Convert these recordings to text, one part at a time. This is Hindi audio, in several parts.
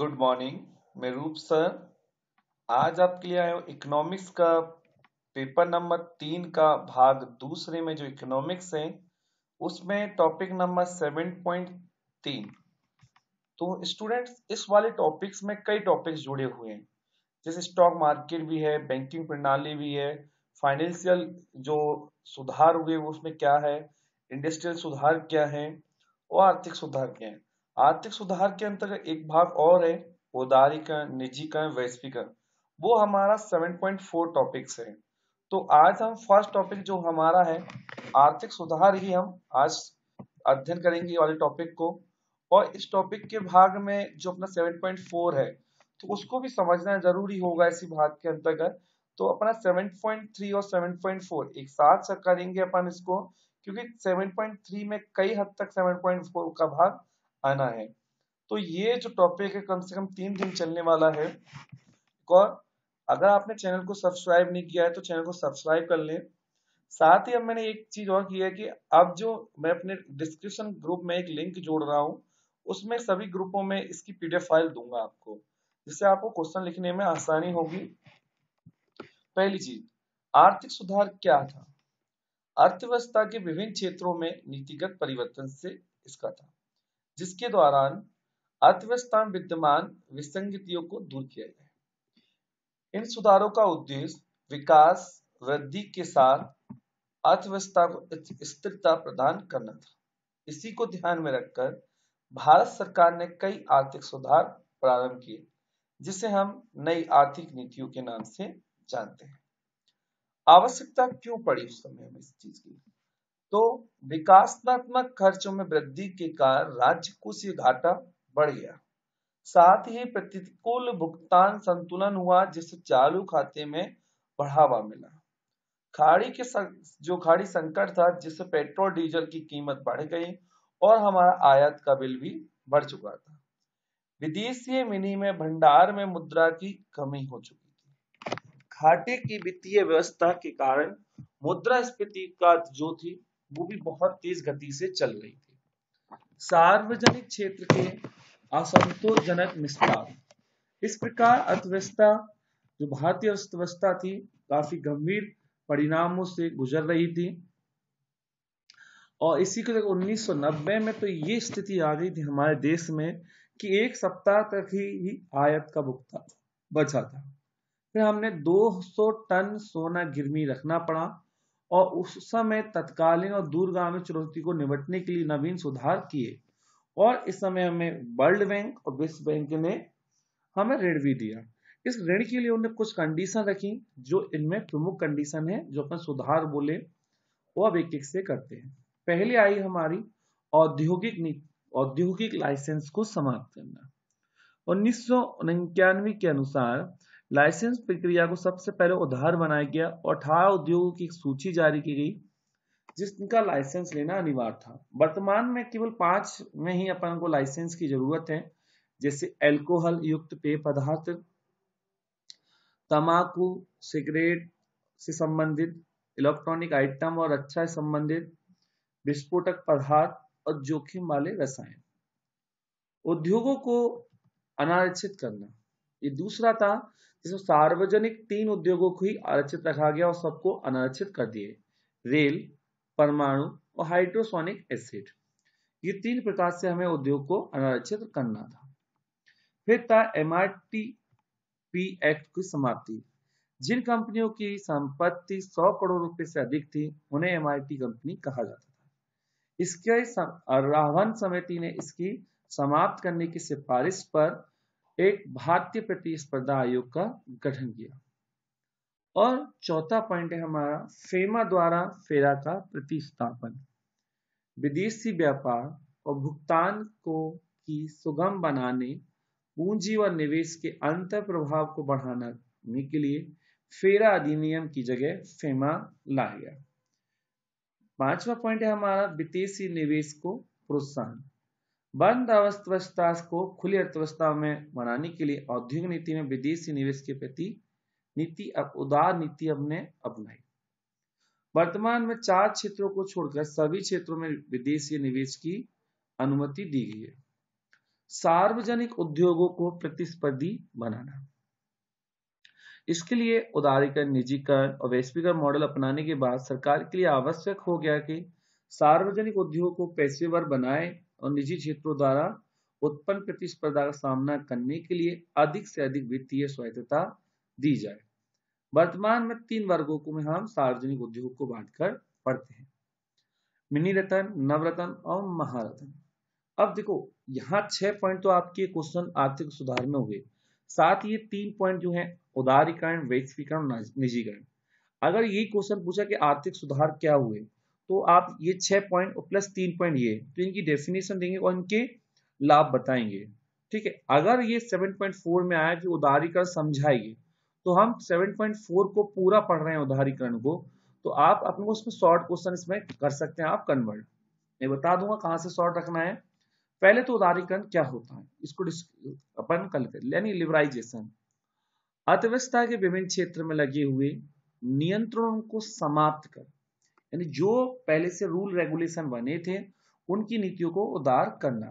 गुड मॉर्निंग मैं रूप सर आज आपके लिए आया हूँ इकोनॉमिक्स का पेपर नंबर तीन का भाग दूसरे में जो इकोनॉमिक्स है उसमें टॉपिक नंबर सेवन पॉइंट तीन तो स्टूडेंट्स इस वाले टॉपिक्स में कई टॉपिक्स जुड़े हुए हैं जैसे स्टॉक मार्केट भी है बैंकिंग प्रणाली भी है फाइनेंशियल जो सुधार हुए उसमें क्या है इंडस्ट्रियल सुधार क्या है और आर्थिक सुधार क्या है आर्थिक सुधार के अंतर्गत एक भाग और है उदारीकरण निजीकरण वैश्वीकरण वो हमारा 7.4 टॉपिक्स है तो आज हम फर्स्ट टॉपिक जो हमारा है आर्थिक सुधार ही हम आज अध्ययन करेंगे वाले टॉपिक को और इस टॉपिक के भाग में जो अपना 7.4 है तो उसको भी समझना जरूरी होगा इसी भाग के अंतर्गत तो अपना 7.3 और 7.4 एक साथ करेंगे अपन इसको क्योंकि 7.3 में कई हद तक 7.4 का भाग आना है तो ये जो टॉपिक है कम से कम तीन दिन चलने वाला है और अगर आपने चैनल को सब्सक्राइब नहीं किया है तो चैनल को सब्सक्राइब कर लें साथ ही अब मैंने एक चीज और की है कि अब जो मैं अपने डिस्क्रिप्शन ग्रुप में एक लिंक जोड़ रहा हूँ उसमें सभी ग्रुपों में इसकी पीडीएफ फाइल दूंगा आपको जिससे आपको क्वेश्चन लिखने में आसानी होगी पहली चीज आर्थिक सुधार क्या था अर्थव्यवस्था के विभिन्न क्षेत्रों में नीतिगत परिवर्तन से इसका था जिसके दौरान अर्थव्यवस्था में विद्यमान विसंगतियों को दूर किया जाए इन सुधारों का उद्देश्य विकास वृद्धि के साथ अर्थव्यवस्था को स्थिरता प्रदान करना था इसी को ध्यान में रखकर भारत सरकार ने कई आर्थिक सुधार प्रारंभ किए जिसे हम नई आर्थिक नीतियों के नाम से जानते हैं आवश्यकता क्यों पड़ी उस समय में इस चीज की तो विकासात्मक खर्चों में वृद्धि के कारण राज्य कुछ घाटा बढ़ गया साथ ही प्रतिकूल भुगतान संतुलन हुआ जिससे चालू खाते में बढ़ावा मिला खाड़ी के सं, जो खाड़ी संकट था जिससे पेट्रोल डीजल की कीमत बढ़ गई और हमारा आयात का बिल भी बढ़ चुका था विदेशी में भंडार में मुद्रा की कमी हो चुकी थी घाटे की वित्तीय व्यवस्था के कारण मुद्रा स्फीति का जो थी वो भी बहुत तेज गति से चल रही थी सार्वजनिक क्षेत्र के असंतोषजनक निष्ठार इस प्रकार अर्थव्यवस्था जो भारतीय अर्थव्यवस्था थी काफी गंभीर परिणामों से गुजर रही थी और इसी को देखो 1990 में तो ये स्थिति आ गई थी हमारे देश में कि एक सप्ताह तक ही आयत का भुगतान बचा था फिर हमने 200 टन सोना गिरवी रखना पड़ा और उस समय तत्कालीन और दूरगामी चुनौती को निपटने के लिए नवीन सुधार किए और इस समय हमें वर्ल्ड बैंक और विश्व बैंक ने हमें ऋण भी दिया इस ऋण के लिए उन्होंने कुछ कंडीशन रखी जो इनमें प्रमुख कंडीशन है जो अपन सुधार बोले वो अब एक एक से करते हैं पहले आई हमारी औद्योगिक औद्योगिक लाइसेंस को समाप्त करना उन्नीस के अनुसार लाइसेंस प्रक्रिया को सबसे पहले उधार बनाया गया और अठारह उद्योगों की सूची जारी की गई जिसका लाइसेंस लेना अनिवार्य था वर्तमान में केवल पांच में ही अपन को लाइसेंस की जरूरत है जैसे एल्कोहल युक्त पेय पदार्थ तमाकू सिगरेट से संबंधित इलेक्ट्रॉनिक आइटम और अच्छा से संबंधित विस्फोटक पदार्थ और जोखिम वाले रसायन उद्योगों को अनारक्षित करना ये दूसरा था जिसमें सार्वजनिक तीन उद्योगों को ही आरक्षित रखा गया और सबको अनारक्षित कर दिए रेल परमाणु और हाइड्रोसोनिक एसिड ये तीन प्रकार से हमें उद्योग को अनारक्षित करना था फिर था एम एक्ट की समाप्ति जिन कंपनियों की संपत्ति 100 करोड़ रुपए से अधिक थी उन्हें एम कंपनी कहा जाता था इसके आह्वान समिति ने इसकी समाप्त करने की सिफारिश पर एक भारतीय प्रतिस्पर्धा आयोग का गठन किया और चौथा पॉइंट है हमारा फेमा द्वारा फेरा का प्रतिस्थापन विदेशी व्यापार और भुगतान को की सुगम बनाने पूंजी और निवेश के अंतर प्रभाव को बढ़ाने के लिए फेरा अधिनियम की जगह फेमा लाया गया पांचवा पॉइंट है हमारा विदेशी निवेश को प्रोत्साहन बंद अवस्था को खुली अर्थव्यवस्था में बनाने के लिए औद्योगिक नीति में विदेशी निवेश के प्रति नीति अब उदार नीति हमने अपनाई वर्तमान में चार क्षेत्रों को छोड़कर सभी क्षेत्रों में विदेशी निवेश की अनुमति दी गई है सार्वजनिक उद्योगों को प्रतिस्पर्धी बनाना इसके लिए उदारीकरण निजीकरण और वैश्वीकरण मॉडल अपनाने के बाद सरकार के लिए आवश्यक हो गया कि सार्वजनिक उद्योग को पेशेवर बनाए और निजी क्षेत्रों द्वारा उत्पन्न प्रतिस्पर्धा का सामना करने के लिए अधिक से अधिक वित्तीय स्वायत्तता दी जाए वर्तमान में तीन वर्गों को में हम सार्वजनिक उद्योग को बांटकर पढ़ते हैं मिनी रतन नवरत्न और महारत्न अब देखो यहाँ छह पॉइंट तो आपके क्वेश्चन आर्थिक सुधार में हुए साथ ही ये तीन पॉइंट जो है उदारीकरण वैश्वीकरण निजीकरण अगर ये क्वेश्चन पूछा कि आर्थिक सुधार क्या हुए तो आप ये छह पॉइंट और प्लस तीन पॉइंट ये तो इनकी डेफिनेशन देंगे और इनके लाभ बताएंगे ठीक है अगर ये 7.4 में आया कि उदारीकरण समझाएगी तो हम 7.4 को पूरा पढ़ रहे हैं उदारीकरण को तो आप अपने को उसमें शॉर्ट क्वेश्चन इसमें कर सकते हैं आप कन्वर्ट मैं बता दूंगा कहाँ से शॉर्ट रखना है पहले तो उदारीकरण क्या होता है इसको अपन कल कर यानी लिबराइजेशन अर्थव्यवस्था के विभिन्न क्षेत्र में लगे हुए नियंत्रणों को समाप्त कर यानी जो पहले से रूल रेगुलेशन बने थे उनकी नीतियों को उदार करना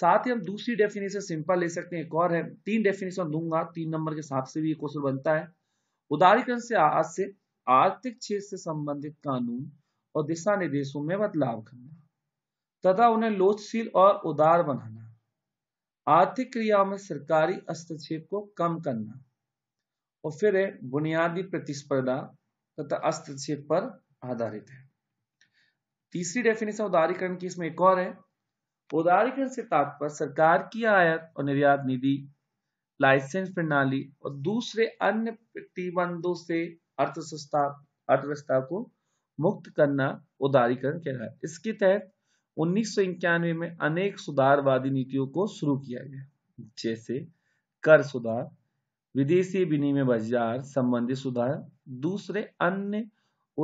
साथ ही हम दूसरी डेफिनेशन सिंपल ले सकते हैं एक और है तीन डेफिनेशन दूंगा तीन नंबर के हिसाब से भी क्वेश्चन बनता है उदारीकरण से आज से आर्थिक क्षेत्र से संबंधित कानून और दिशा निर्देशों में बदलाव करना तथा उन्हें लोचशील और उदार बनाना आर्थिक क्रियाओं में सरकारी हस्तक्षेप को कम करना और फिर है बुनियादी प्रतिस्पर्धा तथा हस्तक्षेप पर आधारित है तीसरी डेफिनेशन उदारीकरण की इसमें एक और है उदारीकरण से तात्पर्य सरकार की आयात और निर्यात निधि लाइसेंस प्रणाली और दूसरे अन्य प्रतिबंधों से अर्थव्यवस्था अर्थव्यवस्था को मुक्त करना उदारीकरण कह रहा है इसके तहत उन्नीस में अनेक सुधारवादी नीतियों को शुरू किया गया जैसे कर सुधार विदेशी विनिमय बाजार संबंधी सुधार दूसरे अन्य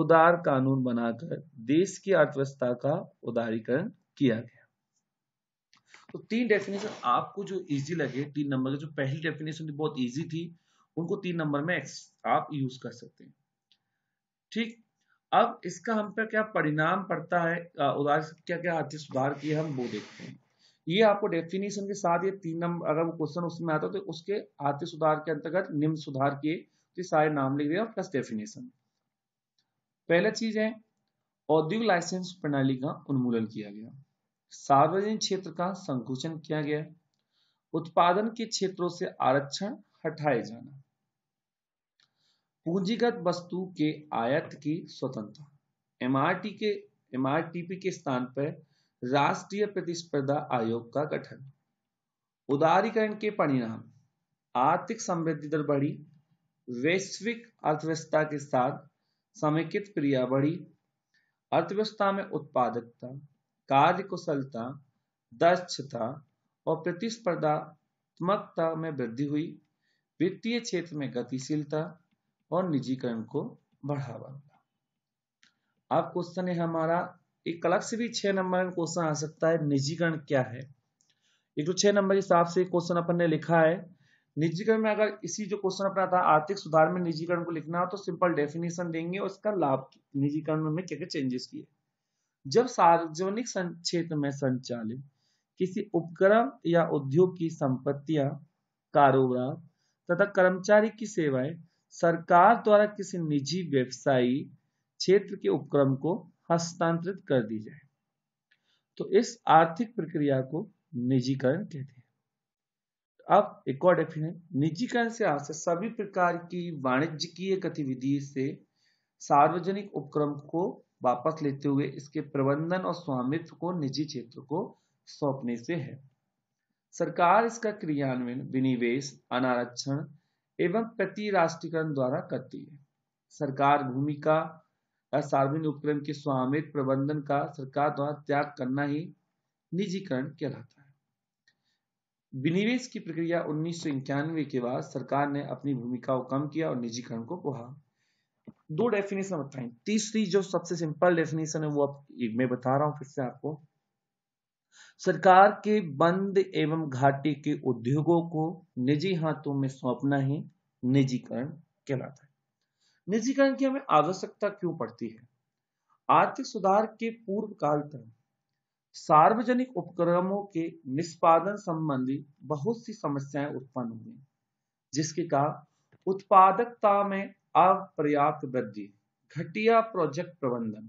उदार कानून बनाकर देश की अर्थव्यवस्था का उदारीकरण किया गया तो तीन डेफिनेशन आपको जो इजी लगे तीन नंबर की जो पहली डेफिनेशन थी बहुत इजी थी उनको तीन नंबर में आप यूज कर सकते हैं ठीक अब इसका हम पर क्या परिणाम पड़ता है उदार क्या क्या आर्थिक सुधार किए हम वो देखते हैं ये आपको डेफिनेशन के साथ ये तीन नंबर अगर वो क्वेश्चन उसमें आता तो उसके आर्थिक सुधार के अंतर्गत निम्न सुधार किए तो सारे नाम लिख दिया प्लस डेफिनेशन पहला चीज है औद्योगिक लाइसेंस प्रणाली का उन्मूलन किया गया सार्वजनिक क्षेत्र का संकुचन किया गया उत्पादन के क्षेत्रों से आरक्षण हटाए जाना पूंजीगत वस्तु के आयात की स्वतंत्रता एमआरटी के एमआरटीपी के स्थान पर राष्ट्रीय प्रतिस्पर्धा आयोग का गठन उदारीकरण के परिणाम आर्थिक समृद्धि दर बढ़ी वैश्विक अर्थव्यवस्था के साथ समेकित क्रिया बढ़ी अर्थव्यवस्था में उत्पादकता कार्य कुशलता दक्षता और प्रतिस्पर्धात्मकता में वृद्धि हुई वित्तीय क्षेत्र में गतिशीलता और निजीकरण को बढ़ावा मिला अब क्वेश्चन है हमारा एक अलग से भी छह नंबर में क्वेश्चन आ सकता है निजीकरण क्या है एक तो छह नंबर के हिसाब से क्वेश्चन अपन ने लिखा है निजीकरण में अगर इसी जो क्वेश्चन अपना था आर्थिक सुधार में निजीकरण को लिखना हो तो सिंपल डेफिनेशन देंगे और इसका लाभ निजीकरण में क्या क्या चेंजेस किए जब सार्वजनिक क्षेत्र में संचालित किसी उपक्रम या उद्योग की संपत्तियां कारोबार तथा कर्मचारी की सेवाएं सरकार द्वारा किसी निजी व्यवसायी क्षेत्र के उपक्रम को हस्तांतरित कर दी जाए तो इस आर्थिक प्रक्रिया को निजीकरण कहते हैं अब एक और डेफिनेशन निजीकरण से आशय सभी प्रकार की की गतिविधि से सार्वजनिक उपक्रम को वापस लेते हुए इसके प्रबंधन और स्वामित्व को निजी क्षेत्र को सौंपने से है सरकार इसका क्रियान्वयन विनिवेश अनारक्षण एवं प्रति राष्ट्रीयकरण द्वारा करती है सरकार भूमि का सार्वजनिक उपक्रम के स्वामित्व प्रबंधन का सरकार द्वारा त्याग करना ही निजीकरण कहलाता है विनिवेश की प्रक्रिया उन्नीस के बाद सरकार ने अपनी भूमिका को कम किया और निजीकरण को बढ़ा दो डेफिनेशन बताएं तीसरी जो सबसे सिंपल डेफिनेशन है वो अब मैं बता रहा हूं फिर से आपको सरकार के बंद एवं घाटे के उद्योगों को निजी हाथों में सौंपना ही निजीकरण कहलाता है निजीकरण की हमें आवश्यकता क्यों पड़ती है आर्थिक सुधार के पूर्व काल तक सार्वजनिक उपक्रमों के निष्पादन संबंधी बहुत सी समस्याएं उत्पन्न हुई जिसके कारण उत्पादकता में अपर्याप्त वृद्धि घटिया प्रोजेक्ट प्रबंधन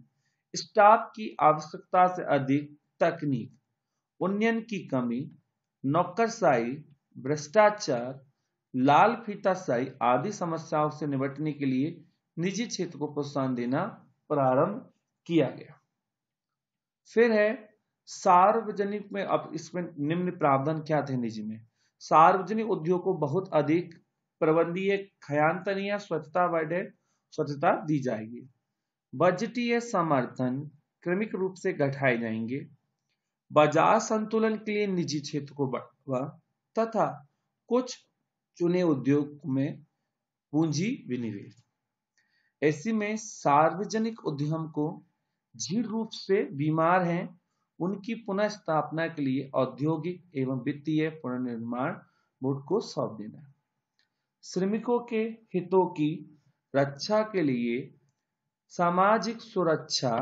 स्टाफ की आवश्यकता से अधिक तकनीक उन्नयन की कमी नौकरशाही भ्रष्टाचार लाल फीताशाही आदि समस्याओं से निपटने के लिए निजी क्षेत्र को प्रोत्साहन देना प्रारंभ किया गया फिर है सार्वजनिक में अब इसमें निम्न प्रावधान क्या थे निजी में सार्वजनिक उद्योग को बहुत अधिक प्रबंधीय खयांतनीय स्वच्छता बढ़े स्वच्छता दी जाएगी बजटीय समर्थन क्रमिक रूप से घटाए जाएंगे बाजार संतुलन के लिए निजी क्षेत्र को बढ़वा तथा कुछ चुने उद्योग में पूंजी विनिवेश ऐसे में सार्वजनिक उद्यम को झील रूप से बीमार हैं उनकी पुनः स्थापना के लिए औद्योगिक एवं वित्तीय पुनर्निर्माण बोर्ड को सौंप देना श्रमिकों के हितों की रक्षा के लिए सामाजिक सुरक्षा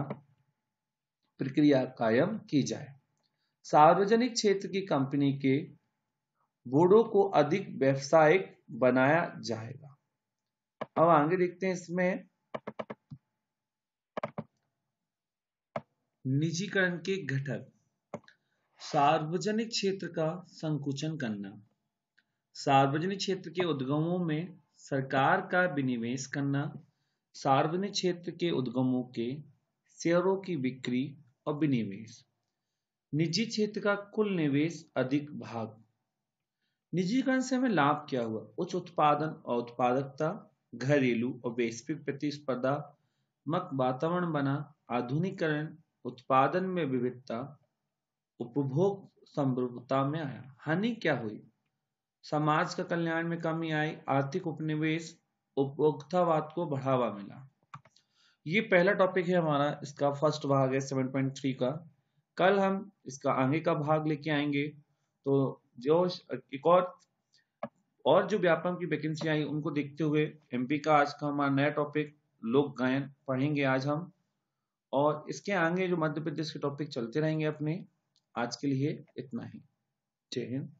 प्रक्रिया कायम की जाए सार्वजनिक क्षेत्र की कंपनी के बोर्डों को अधिक व्यावसायिक बनाया जाएगा अब आगे देखते हैं इसमें निजीकरण के घटक सार्वजनिक क्षेत्र का संकुचन करना सार्वजनिक क्षेत्र के उद्गमों में सरकार का विनिवेश करना सार्वजनिक क्षेत्र के उद्गमों के शेयरों की बिक्री और विनिवेश निजी क्षेत्र का कुल निवेश अधिक भाग निजीकरण से हमें लाभ क्या हुआ उच्च उत्पादन और उत्पादकता घरेलू और वैश्विक प्रतिस्पर्धा मक वातावरण बना आधुनिकरण उत्पादन में विविधता उपभोग समृद्धता में आया हानि क्या हुई समाज का कल्याण में कमी आई आर्थिक उपनिवेश उपभोक्तावाद को बढ़ावा मिला ये पहला टॉपिक है हमारा इसका फर्स्ट भाग है 7.3 का कल हम इसका आगे का भाग लेके आएंगे तो जो एक और और जो व्यापम की वैकेंसी आई उनको देखते हुए एमपी का आज का हमारा नया टॉपिक लोक गायन पढ़ेंगे आज हम और इसके आगे जो मध्य प्रदेश के टॉपिक चलते रहेंगे अपने आज के लिए इतना ही जय हिंद